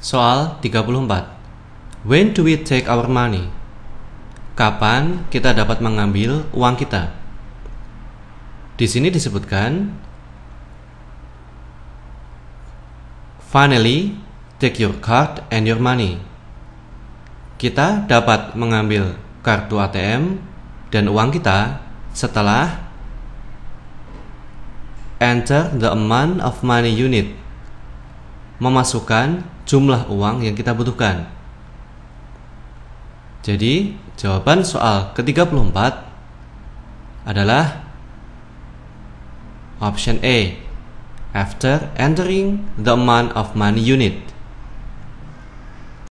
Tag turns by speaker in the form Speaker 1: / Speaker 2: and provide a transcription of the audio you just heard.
Speaker 1: Soal 34.
Speaker 2: When do we take our money? Kapan kita dapat mengambil uang kita? Di sini disebutkan Finally, take your card and your money. Kita dapat mengambil kartu ATM dan uang kita setelah enter the amount of money unit. Memasukkan jumlah uang yang kita butuhkan. Jadi, jawaban soal ke-34 adalah option A. After entering the amount of money unit.